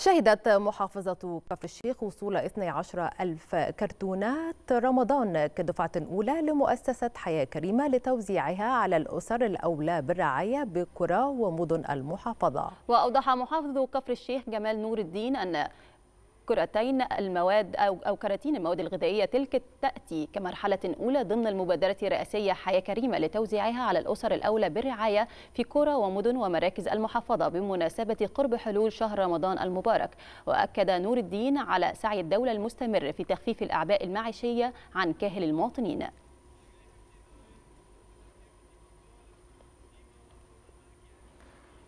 شهدت محافظة كفر الشيخ وصول 12 ألف كرتونات رمضان كدفعة أولى لمؤسسة حياة كريمة لتوزيعها على الأسر الأولى بالرعاية بقرى ومدن المحافظة وأوضح محافظ كفر الشيخ جمال نور الدين أن كرتين المواد أو, أو كراتين المواد الغذائية تلك تأتي كمرحلة أولى ضمن المبادرة الرئاسية حياة كريمة لتوزيعها على الأسر الأولى بالرعاية في قرى ومدن ومراكز المحافظة بمناسبة قرب حلول شهر رمضان المبارك وأكد نور الدين على سعي الدولة المستمر في تخفيف الأعباء المعيشية عن كاهل المواطنين